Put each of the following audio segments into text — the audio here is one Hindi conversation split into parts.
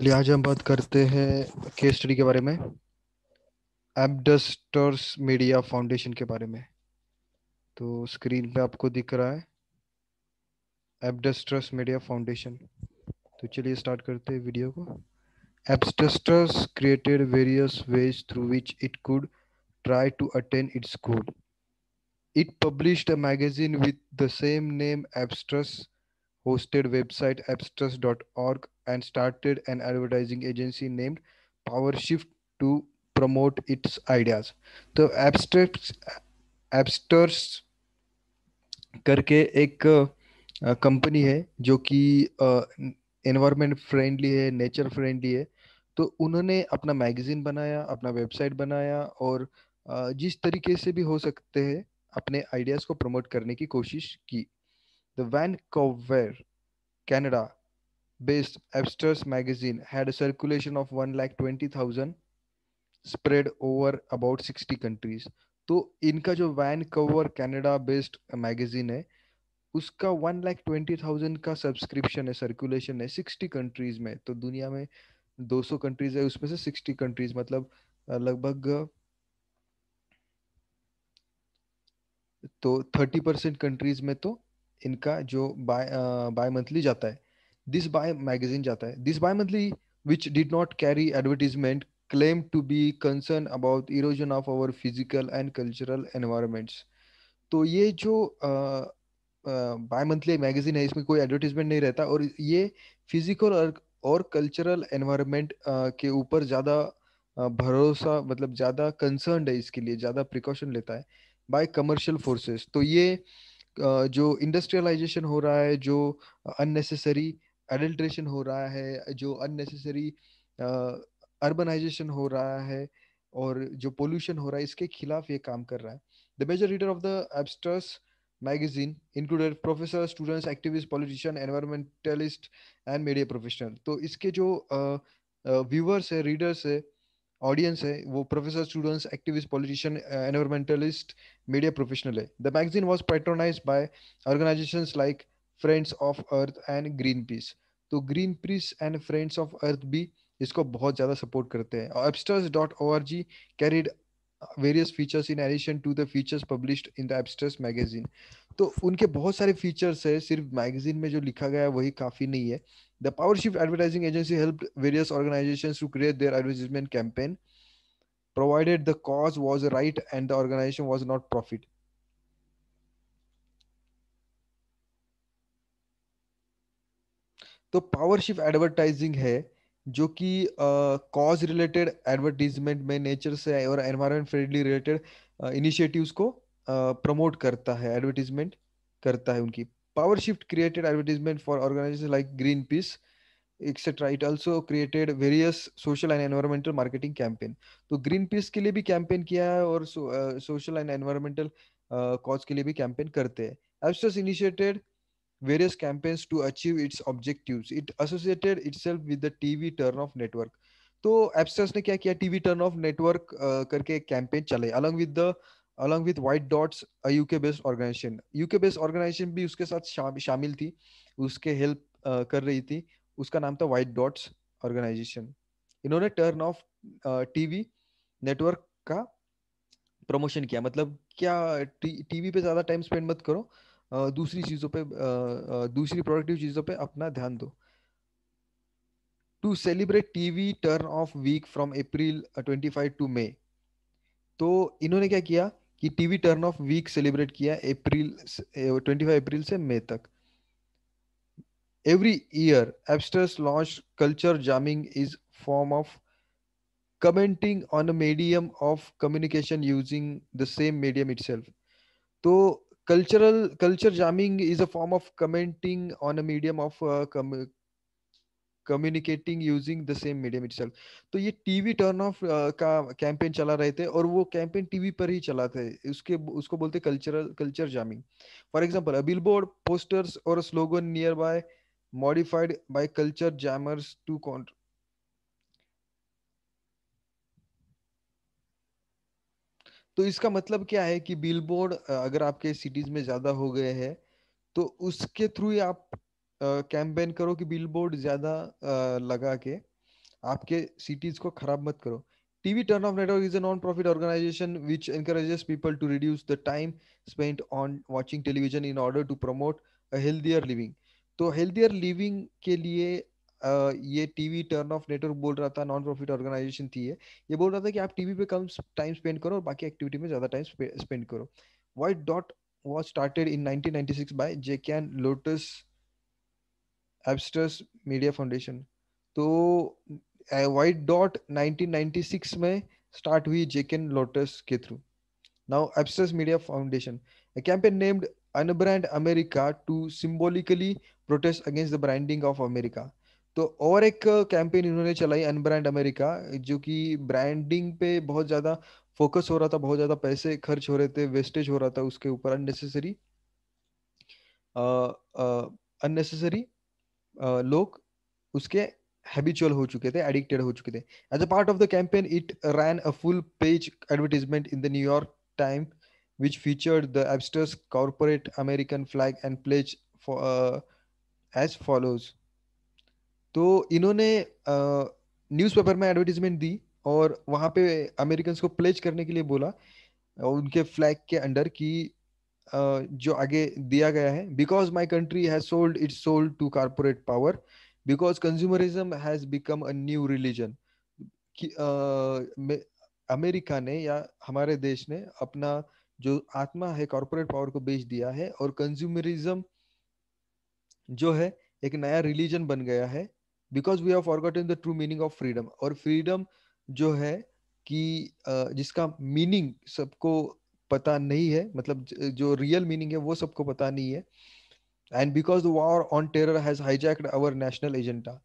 चलिए आज हम बात करते हैं केस स्टडी के बारे में एबडस्टर्स मीडिया फाउंडेशन के बारे में तो स्क्रीन पे आपको दिख रहा है एबडस्टर्स मीडिया फाउंडेशन तो चलिए स्टार्ट करते हैं वीडियो को Adbusters created various ways through which it could try to attain its goal. It published a magazine with the same name Adbusters hosted website abstrust.org and started an advertising agency named PowerShift to promote its ideas. तो abstracts absters करके एक कंपनी है जो कि एनवायरमेंट फ्रेंडली है नेचर फ्रेंडली है तो उन्होंने अपना मैगजीन बनाया अपना वेबसाइट बनाया और जिस तरीके से भी हो सकते हैं अपने आइडियाज़ को प्रमोट करने की कोशिश की The Vancouver, Canada based Abstrus magazine had a circulation of 1,20,000 spread over about 60 countries. तो इनका जो Vancouver Canada based magazine है उसका वन लाख ट्वेंटी थाउजेंड का सब्सक्रिप्शन है सर्कुलेशन है सिक्सटी कंट्रीज में तो दुनिया में दो सौ कंट्रीज है उसमें से सिक्सटी कंट्रीज मतलब लगभग तो थर्टी परसेंट कंट्रीज में तो इनका जो बाय बाय मंथली जाता है दिस बाय मैगजीन जाता है this bi monthly which did not carry advertisement claim to be concern about erosion of our physical and cultural environments तो ये जो बाय मंथली मैगजीन है इसमें कोई एडवर्टीजमेंट नहीं रहता और ये फिजिकल और, और कल्चरल एनवायरनमेंट के ऊपर ज़्यादा भरोसा मतलब ज़्यादा कंसर्न है इसके लिए ज़्यादा प्रिकॉशन लेता है बाय कमर्शियल फोर्सेस तो ये uh, जो इंडस्ट्रियलाइजेशन हो रहा है जो अननेसेसरी एडल्ट्रेशन हो रहा है जो अननेसेसरी अर्बनाइजेशन हो रहा है और जो पोल्यूशन हो रहा है इसके खिलाफ ये काम कर रहा है the major reader of the Adbusters magazine included professor students activist politician environmentalist and media professional तो इसके जो व्यूअर्स है रीडर्स है ऑडियंस है वो professor students activist politician environmentalist media professional है the magazine was patronize by organization like friends of earth and Greenpeace तो Greenpeace and friends of earth भी इसको बहुत ज़्यादा सपोर्ट करते हैं और Adbusters dot O R G carried various features in addition to the features publish in the abstracts magazine तो उनके बहुत सारे फीचर्स है सिर्फ मैगजीन में जो लिखा गया है वही काफी नहीं है the power shift advertising agency help various organization to create their advertisement campaign provided the cause was right and the organization was not profit तो पावरशिप एडवर्टाइजिंग है जो कि कॉज रिलेटेड एडवर्टीजमेंट में नेचर से और एनवायरमेंट फ्रेंडली रिलेटेड इनिशिएटिव्स को प्रमोट करता है एडवर्टीजमेंट करता है उनकी power shift created advertisement for organization like Greenpeace etcetera it also created various social and environmental marketing campaign तो ग्रीन पीस के लिए भी कैंपेन किया है और सोशल एंड एनवायरमेंटल कॉज के लिए भी कैंपेन करते हैं Adbusters initiated various campaigns to achieve its objectives it associated itself with the tv turn off network तो एब्सटर्स ने क्या किया टीवी टर्न ऑफ नेटवर्क करके कैंपेन चलाई along with the along with white dots UK based organization UK based organization भी उसके साथ शामिल थी उसके हेल्प कर रही थी उसका नाम था वाइट डॉट्स ऑर्गेनाइजेशन इन्होंने टर्न ऑफ टीवी नेटवर्क का प्रमोशन किया मतलब क्या टीवी पे ज्यादा टाइम स्पेंड मत करो दूसरी चीजों पे दूसरी प्रोडक्टिव चीजों पे अपना ध्यान दो to celebrate TV turn off week from April twenty five to May तो इन्होंने क्या किया कि TV turn off week celebrate किया अप्रैल 25 अप्रैल से मई तक every year Adbusters launch culture jamming is form of commenting on a medium of communication using the same medium it तो cultural culture jamming is a form of commenting on a medium of communicating using the same medium it तो ये टीवी टर्न ऑफ का कैंपेन चला रहे थे और वो कैंपेन टीवी पर ही चला थे उसके उसको बोलते cultural culture jamming for example a billboard posters और slogan near by modified by culture jammers to कॉन्ट तो इसका मतलब क्या है कि बिलबोर्ड अगर आपके सिटीज में ज्यादा हो गए हैं तो उसके थ्रू आप कैंपेन करो कि बिलबोर्ड ज्यादा लगा के आपके सिटीज को खराब मत करो TV Turn Off Network is a non-profit organization which encourages people to reduce the time spent on watching television in order to promote a healthier living. तो healthier living के लिए Uh, ये टीवी टर्न ऑफ नेटवर्क बोल रहा था नॉन प्रॉफिट ऑर्गेनाइजेशन थी ये ये बोल रहा था कि आप टीवी पे कम टाइम स्पेंड करो और बाकी एक्टिविटी में ज्यादा टाइम स्पेंड करो white dot was started in 1996 by जे कैन लोटस एब्स्टर्स मीडिया फाउंडेशन तो वाइट डॉट 1996 में स्टार्ट हुई जेकन लोटस के through now Adbusters media foundation a campaign named unbrand america to symbolically protest against the branding of america तो और एक कैंपेन इन्होंने चलाई अनब्रांड अमेरिका जो कि ब्रांडिंग पे बहुत ज़्यादा फोकस हो रहा था बहुत ज़्यादा पैसे खर्च हो रहे थे वेस्टेज हो रहा था उसके ऊपर अननेसेसरी अननेसेसरी लोग उसके हैबिचुअल हो चुके थे एडिक्टेड हो चुके थे as a part of the campaign it ran a full page advertisement in the New York time which featured the Adbusters corporate American flag and pledge as follows तो इन्होंने न्यूज पेपर में एडवर्टीजमेंट दी और वहाँ पे अमेरिकन को प्लेज करने के लिए बोला उनके फ्लैग के अंडर कि जो आगे दिया गया है because my country has sold it sold to corporate power because consumerism has become a new religion America ने या हमारे देश ने अपना जो आत्मा है कॉरपोरेट पावर को बेच दिया है और कंज्यूमरिज्म जो है एक नया रिलीजन बन गया है because we have forgotten the true meaning of freedom और फ्रीडम जो है कि जिसका मीनिंग सबको पता नहीं है मतलब जो रियल मीनिंग है वो सबको पता नहीं है and because the war on terror has hijacked our national agenda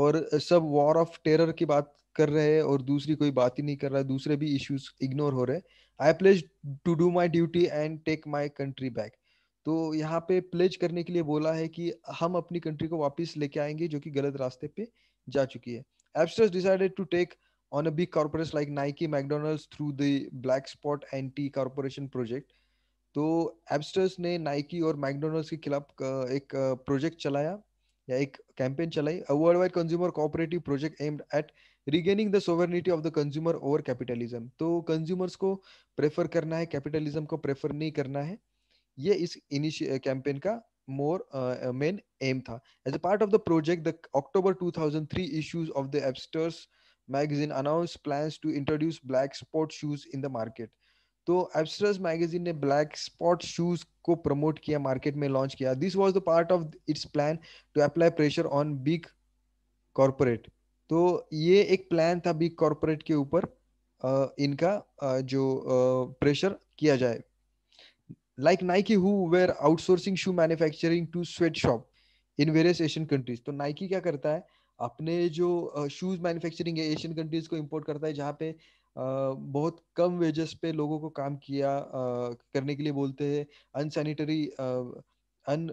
और सब वॉर ऑफ टेरर की बात कर रहे हैं और दूसरी कोई बात ही नहीं कर रहा दूसरे भी इश्यूज इग्नोर हो रहे I pledge to do my duty and take my country back तो यहाँ पे प्लेज करने के लिए बोला है कि हम अपनी कंट्री को वापस लेके आएंगे जो कि गलत रास्ते पे जा चुकी है Adbusters decided to take on a big corporates like Nike, McDonald's through the Black Spot Anti Corporation Project. तो एबस्टर्स ने नाइकी और मैकडोनल्ड्स के खिलाफ एक प्रोजेक्ट चलाया या एक कैंपेन चलाई a world wide consumer cooperative project aimed at regaining the sovereignty of the consumer over capitalism तो कंज्यूमर्स को प्रेफर करना है कैपिटलिज्म को प्रेफर नहीं करना है ये इस इनिशिय कैंपेन का मोर मेन एम था as a part of the project the October 2003 issues of the Adbusters magazine announce plan to introduce black spot shoes in the market तो एब्स्ट्रस मैगजीन ने ब्लैक स्पॉट शूज को प्रमोट किया मार्केट में लॉन्च किया this was the part of its plan to apply pressure on big corporate तो ये एक प्लान था बिग कॉरपोरेट के ऊपर इनका जो प्रेशर किया जाए like Nike who were outsourcing shoe manufacturing to sweat shop in various Asian countries तो नाइकी क्या करता है अपने जो शूज मैन्युफैक्चरिंग है एशियन कंट्रीज को इंपोर्ट करता है जहाँ पे बहुत कम वेजेस पे लोगों को काम किया करने के लिए बोलते हैं अनसैनिटरी अन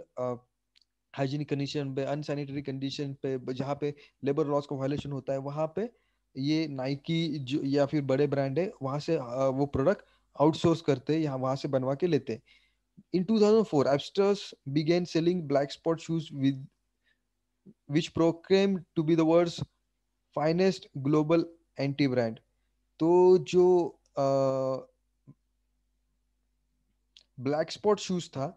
हाइजीनिक कंडीशन पे अनसैनिटरी कंडीशन पे जहाँ पे लेबर लॉस का वायलेशन होता है वहाँ पे ये नाइकी जो या फिर बड़े ब्रांड है वहाँ से वो प्रोडक्ट आउटसोर्स करते हैं यहाँ वहाँ से बनवा के लेते हैं in thousand four Apsters begin selling black spot shoes with which proclaim to be the world finest global anti brand तो जो ब्लैक स्पॉट शूज था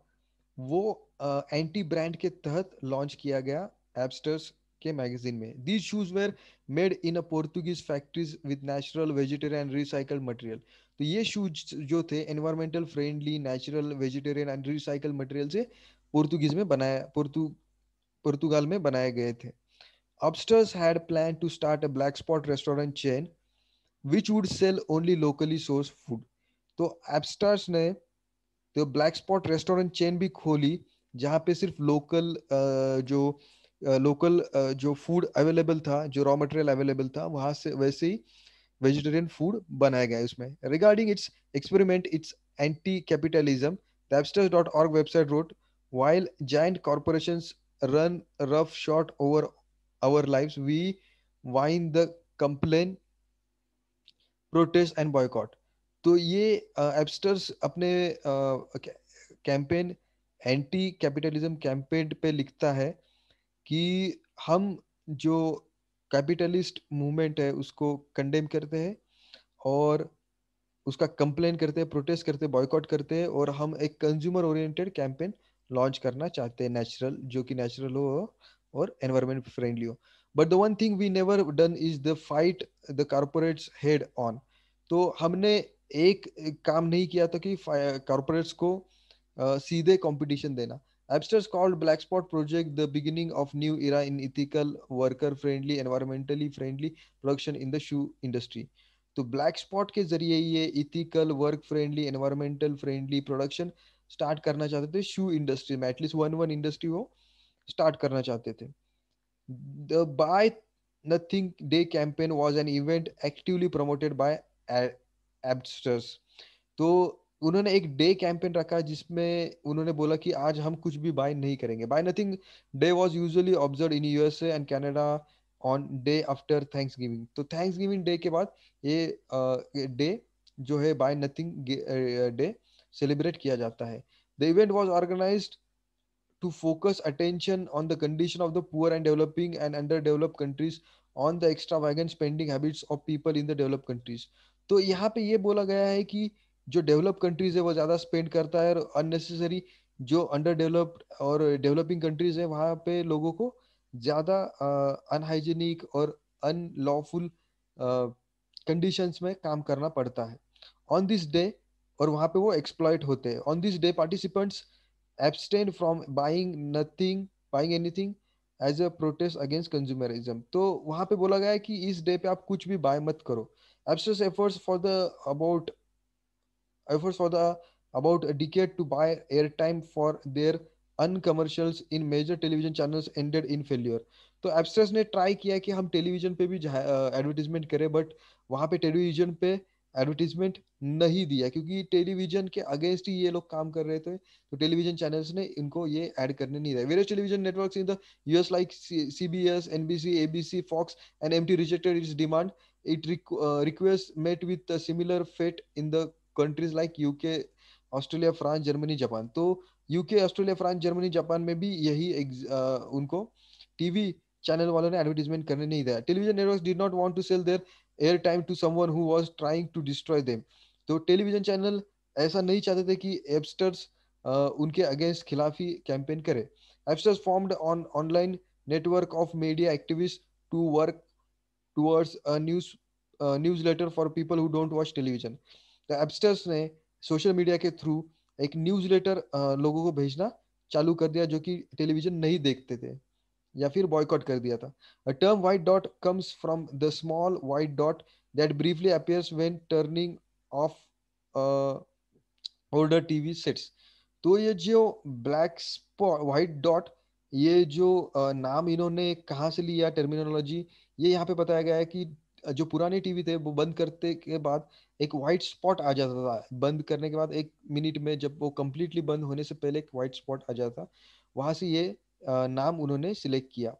वो एंटी ब्रांड के तहत लॉन्च किया गया एबस्टर्स के मैगजीन में these shoes were made in a Portuguese factories with natural vegetarian and recycle material तो ये शूज जो थे environmental friendly natural vegetarian and recycle material से पोर्तुगीज में बनाया पोर्तु पुर्तगाल में बनाए गए थे Adbusters had plan to start a black spot restaurant chain which would sell only locally source food तो एबस्टर्स ने तो ब्लैक स्पॉट रेस्टोरेंट चेन भी खोली जहाँ पे सिर्फ लोकल जो लोकल जो फूड अवेलेबल था जो रॉ मटेरियल अवेलेबल था वहाँ से वैसे ही वेजिटेरियन फूड बनाया गया उसमें regarding its experiment its anti capitalism dot org website wrote while joint corporation run rough shot over our lives we whine the complain protest and boycott तो ये एब्स्टर्स अपने कैंपेन एंटी कैपिटलिज्म कैंपेन पे लिखता है कि हम जो कैपिटलिस्ट मूवमेंट है उसको कंडेम करते हैं और उसका कंप्लेन करते हैं प्रोटेस्ट करते हैं बॉयकॉट करते हैं और हम एक कंज्यूमर ओरिएंटेड कैंपेन लॉन्च करना चाहते हैं नेचुरल जो कि नेचुरल हो और एनवायरमेंट फ्रेंडली हो but the one thing we never done is the fight the corporates head on तो हमने एक काम नहीं किया था कि कारपोरेट्स को uh, सीधे कंपटीशन देना Absters called black spot project the beginning of new era in ethical worker friendly environmentally friendly production in the shoe industry तो ब्लैक स्पॉट के जरिए ये ethical work friendly environmental friendly production start करना चाहते थे शू इंडस्ट्री में एटलीस्ट वन वन इंडस्ट्री वो स्टार्ट करना चाहते थे the buy nothing day campaign was an event actively promoted by Adbusters तो उन्होंने एक डे कैंपेन रखा जिसमें उन्होंने बोला कि आज हम कुछ भी बाय नहीं करेंगे buy nothing day was usually observe in USA and Canada on day after thanksgiving तो थैंक्स गिविंग डे के बाद ये डे uh, जो है बाय नथिंग डे सेलिब्रेट किया जाता है the event was organize to focus attention on the condition of the poor and developing and under develop countries on the extravagant spending habits of people in the develop countries तो यहाँ पे ये बोला गया है कि जो डेवलप कंट्रीज है वो ज़्यादा स्पेंड करता है और अननेसेसरी जो अंडर डेवलप्ड और डेवलपिंग कंट्रीज है वहाँ पे लोगों को ज़्यादा अनहाइजीनिक और अनलॉफुल कंडीशंस में काम करना पड़ता है ऑन दिस डे और वहां पे वो एक्सप्लॉयट होते हैं on this day participants abstained from buying nothing buying anything as a protest against consumerism तो वहां पे बोला गया है कि इस डे पे आप कुछ भी बाय मत करो Adbusters efforts for the about efforts for the about a decade to buy air time for their uncommercials in major television channels ended in failure तो एब्सटेंस ने ट्राई किया कि हम टेलीविजन पे भी एडवर्टीजमेंट करें बट वहां पे टेलीविजन पे एडवर्टीजमेंट नहीं दिया क्योंकि टेलीविजन के अगेंस्ट ही ये लोग काम कर रहे थे तो टेलीविजन चैनल्स ने इनको ये ऐड करने नहीं दिया various television networks in the US like CBS NBC ABC Fox and MT rejected its demand it request met with met with a similar fate in the countries Australia France Germany Japan तो UK Australia France Germany Japan में भी यही आ, uh, उनको टीवी चैनल वालों ने एडवर्टीजमेंट करने नहीं दिया television network did not want to sell their air time to someone who was trying to destroy them तो टेलीविजन चैनल ऐसा नहीं चाहते थे कि एबस्टर्स उनके अगेंस्ट खिलाफ ही कैंपेन करे Adbusters formed on online network of media activist to work towards news newsletter for people who don't watch television तो the ने सोशल मीडिया के थ्रू एक न्यूज लेटर लोगों को भेजना चालू कर दिया जो कि टेलीविजन नहीं देखते थे या फिर बॉयकॉट कर दिया था a term white dot comes from the small white dot that briefly appears when turning off older TV sets तो ये जो ब्लैक स्पॉट वाइट डॉट ये जो uh, नाम इन्होंने कहाँ से लिया टर्मिनोलॉजी ये यहाँ पे बताया गया है कि uh, जो पुराने टीवी थे वो बंद करते के बाद एक वाइट स्पॉट आ जाता था बंद करने के बाद एक मिनट में जब वो कम्प्लीटली बंद होने से पहले एक वाइट स्पॉट आ जाता था वहां से ये नाम उन्होंने सिलेक्ट किया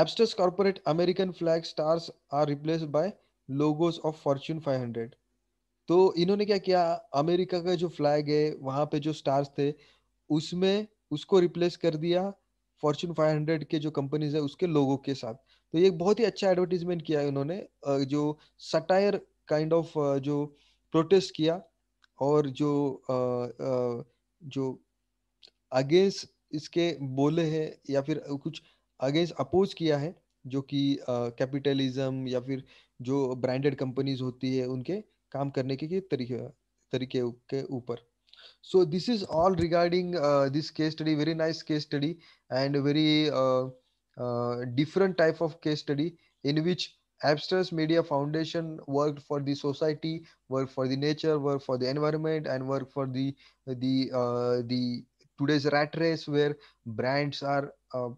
Adbusters corporate American flag stars are replace by logos of Fortune 500 तो इन्होंने क्या किया अमेरिका का जो फ्लैग है वहां पे जो स्टार्स थे उसमें उसको रिप्लेस कर दिया फॉर्च्यून 500 के जो कंपनीज है उसके लोगों के साथ तो ये बहुत ही अच्छा एडवर्टीजमेंट किया है उन्होंने जो सटायर काइंड ऑफ जो प्रोटेस्ट किया और जो जो अगेंस्ट इसके बोले हैं या फिर कुछ अगेंस्ट अपोज किया है जो कि कैपिटलिज्म या फिर जो ब्रांडेड कंपनीज होती है उनके काम करने के, के तरीके तरीके के ऊपर so this is all regarding this case study very nice case study and very different type of case study in which Adbusters media foundation work for the society work for the nature work for the environment and work for the the today's rat race where brands are uh,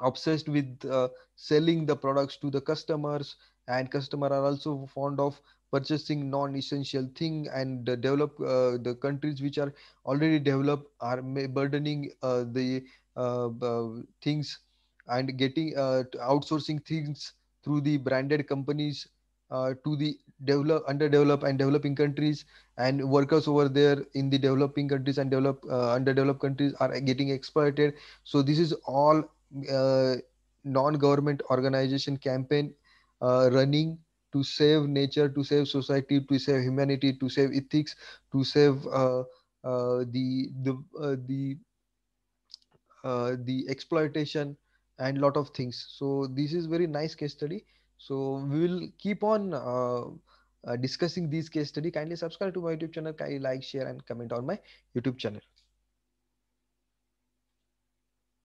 obsessed with uh, selling the products to the customers and customer are also fond of purchasing non-essential thing and uh, develop uh, the countries which are already developed are burdening uh, the uh, things and getting uh, outsourcing things through the branded companies uh, to the develop underdeveloped and developing countries and workers over there in the developing countries and develop uh, underdeveloped countries are getting exploited so this is all uh, non-government organization campaign uh, running to save nature to save society to save humanity to save ethics to save uh, uh the the uh, the uh, the exploitation and lot of things so this is very nice case study so we will keep on uh, discussing these case study kindly subscribe to my youtube channel kindly like share and comment on my youtube channel